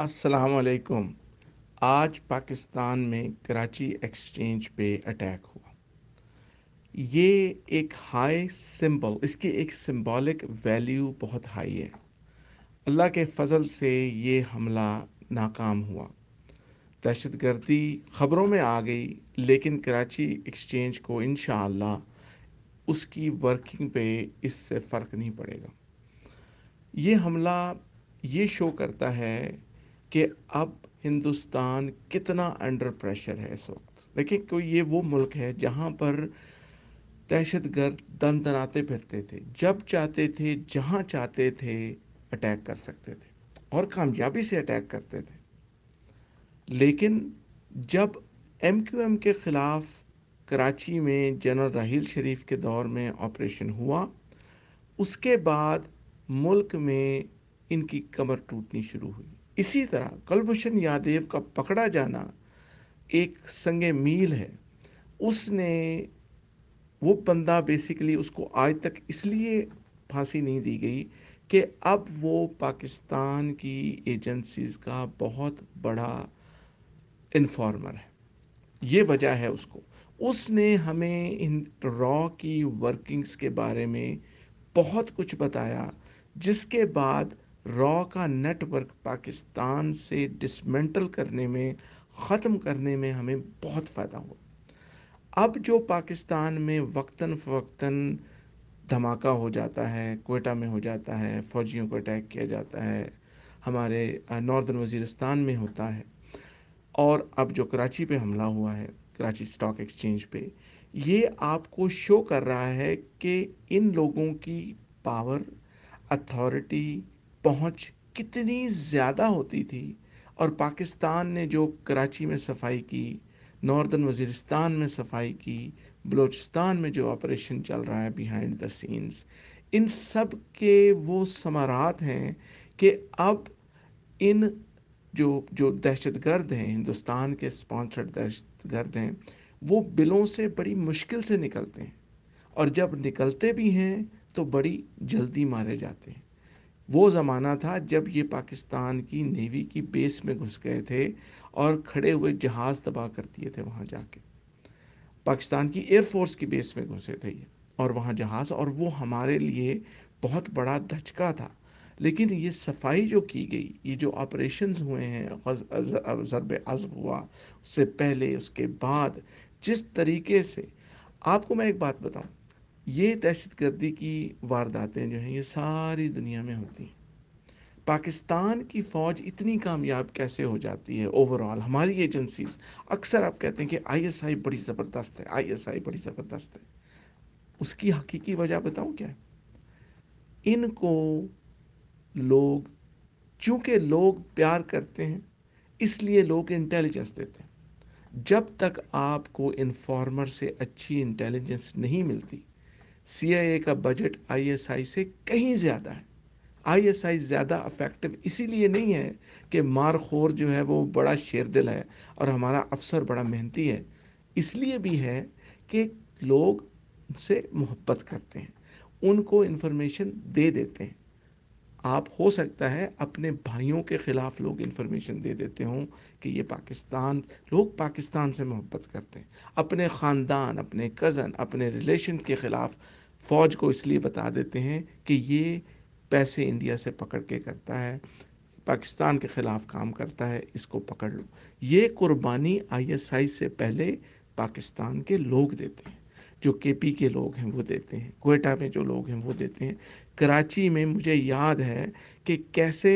असलकुम आज पाकिस्तान में कराची एक्सचेंज पे अटैक हुआ ये एक हाई सिंबल इसकी एक सिंबॉलिक वैल्यू बहुत हाई है अल्लाह के फजल से ये हमला नाकाम हुआ दहशत गर्दी ख़बरों में आ गई लेकिन कराची एक्सचेंज को इन उसकी वर्किंग पे इससे फ़र्क नहीं पड़ेगा ये हमला ये शो करता है कि अब हिंदुस्तान कितना अंडर प्रेशर है इस वक्त देखिए कोई ये वो मुल्क है जहाँ पर दहशत गर्द दन दनाते फिरते थे जब चाहते थे जहाँ चाहते थे अटैक कर सकते थे और कामयाबी से अटैक करते थे लेकिन जब एम क्यू एम के ख़िलाफ़ कराची में जनरल राहील शरीफ के दौर में ऑपरेशन हुआ उसके बाद मुल्क में इनकी कमर टूटनी शुरू हुई इसी तरह कलभूषण यादव का पकड़ा जाना एक संग मील है उसने वो बंदा बेसिकली उसको आज तक इसलिए फांसी नहीं दी गई कि अब वो पाकिस्तान की एजेंसीज का बहुत बड़ा इन्फॉर्मर है ये वजह है उसको उसने हमें इन रॉ की वर्किंग्स के बारे में बहुत कुछ बताया जिसके बाद रॉ का नेटवर्क पाकिस्तान से डिसमेंटल करने में ख़त्म करने में हमें बहुत फ़ायदा हुआ अब जो पाकिस्तान में वक्ता फ़वक्ता धमाका हो जाता है कोयटा में हो जाता है फ़ौजियों को अटैक किया जाता है हमारे नॉर्दर्न वजीरस्तान में होता है और अब जो कराची पे हमला हुआ है कराची स्टॉक एक्सचेंज पे ये आपको शो कर रहा है कि इन लोगों की पावर अथॉरिटी पहुंच कितनी ज़्यादा होती थी और पाकिस्तान ने जो कराची में सफाई की नॉर्दर्न वजीरिस्तान में सफाई की बलूचिस्तान में जो ऑपरेशन चल रहा है बिहाइंड द सीन्स इन सब के वो समारात हैं कि अब इन जो जो दहशत गर्द हैं हिंदुस्तान के स्पॉन्सर्ड दहशत गर्द हैं वो बिलों से बड़ी मुश्किल से निकलते हैं और जब निकलते भी हैं तो बड़ी जल्दी मारे जाते हैं वो ज़माना था जब ये पाकिस्तान की नेवी की बेस में घुस गए थे और खड़े हुए जहाज़ तबाह कर दिए थे वहाँ जाके पाकिस्तान की एयरफोर्स की बेस में घुसे थे ये और वहाँ जहाज़ और वो हमारे लिए बहुत बड़ा धचका था लेकिन ये सफाई जो की गई ये जो ऑपरेशंस हुए हैं ज़रब अज़ब हुआ उससे पहले उसके बाद जिस तरीके से आपको मैं एक बात बताऊं ये दहशत गर्दी की वारदातें जो हैं ये सारी दुनिया में होती हैं पाकिस्तान की फ़ौज इतनी कामयाब कैसे हो जाती है ओवरऑल हमारी एजेंसीज अक्सर आप कहते हैं कि आईएसआई बड़ी ज़बरदस्त है आईएसआई बड़ी ज़बरदस्त है उसकी हकीकी वजह बताऊं क्या है इनको लोग चूँकि लोग प्यार करते हैं इसलिए लोग इंटेलिजेंस देते हैं जब तक आपको इन्फॉर्मर से अच्छी इंटेलिजेंस नहीं मिलती सीआईए का बजट आईएसआई से कहीं ज़्यादा है आईएसआई ज़्यादा अफेक्टिव इसीलिए नहीं है कि मारखोर जो है वो बड़ा शेरदिल है और हमारा अफसर बड़ा मेहनती है इसलिए भी है कि लोग उनसे मोहब्बत करते हैं उनको इन्फॉर्मेशन दे देते हैं आप हो सकता है अपने भाइयों के ख़िलाफ़ लोग इन्फॉर्मेशन दे देते हों कि ये पाकिस्तान लोग पाकिस्तान से मोहब्बत करते हैं अपने ख़ानदान अपने कज़न अपने रिलेशन के ख़िलाफ़ फौज को इसलिए बता देते हैं कि ये पैसे इंडिया से पकड़ के करता है पाकिस्तान के ख़िलाफ़ काम करता है इसको पकड़ लो ये कुर्बानी आईएसआई से पहले पाकिस्तान के लोग देते हैं जो केपी के लोग हैं वो देते हैं कोयटा में जो लोग हैं वो देते हैं कराची में मुझे याद है कि कैसे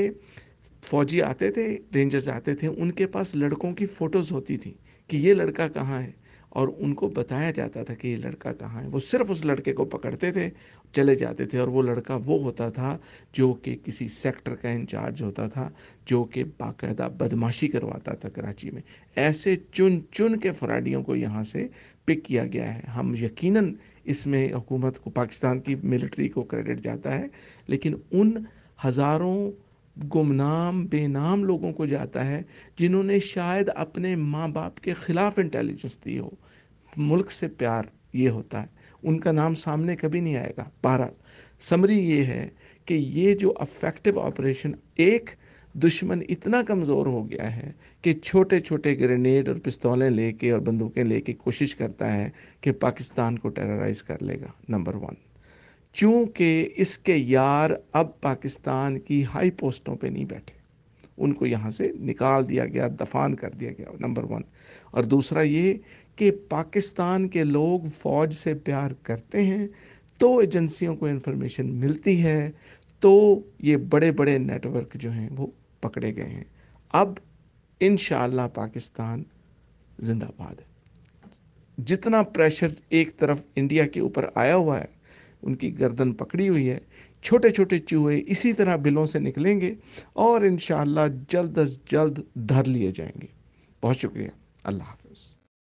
फौजी आते थे रेंजर्स आते थे उनके पास लड़कों की फ़ोटोज़ होती थी कि ये लड़का कहाँ है और उनको बताया जाता था कि ये लड़का कहाँ है वो सिर्फ उस लड़के को पकड़ते थे चले जाते थे और वो लड़का वो होता था जो कि किसी सेक्टर का इंचार्ज होता था जो कि बाकायदा बदमाशी करवाता था कराची में ऐसे चुन चुन के फराडियों को यहाँ से पिक किया गया है हम यकीनन इसमें हुकूमत को पाकिस्तान की मिलिट्री को क्रेडिट जाता है लेकिन उन हज़ारों गुमनाम बेनाम लोगों को जाता है जिन्होंने शायद अपने माँ बाप के ख़िलाफ़ इंटेलिजेंस दी हो मुल्क से प्यार ये होता है उनका नाम सामने कभी नहीं आएगा बहरहाल समरी ये है कि ये जो अफेक्टिव ऑपरेशन एक दुश्मन इतना कमज़ोर हो गया है कि छोटे छोटे ग्रेनेड और पिस्तौलें लेके और बंदूकें लेके कोशिश करता है कि पाकिस्तान को टेररइज़ कर लेगा नंबर वन चूँकि इसके यार अब पाकिस्तान की हाई पोस्टों पे नहीं बैठे उनको यहाँ से निकाल दिया गया दफान कर दिया गया नंबर वन और दूसरा ये कि पाकिस्तान के लोग फ़ौज से प्यार करते हैं तो एजेंसियों को इन्फॉर्मेशन मिलती है तो ये बड़े बड़े नेटवर्क जो हैं वो पकड़े गए हैं अब इन पाकिस्तान जिंदाबाद है जितना प्रेशर एक तरफ इंडिया के ऊपर आया हुआ है उनकी गर्दन पकड़ी हुई है छोटे छोटे चूहे इसी तरह बिलों से निकलेंगे और इन जल्द अज जल्द धर लिए जाएंगे बहुत शुक्रिया अल्लाह हाफिज़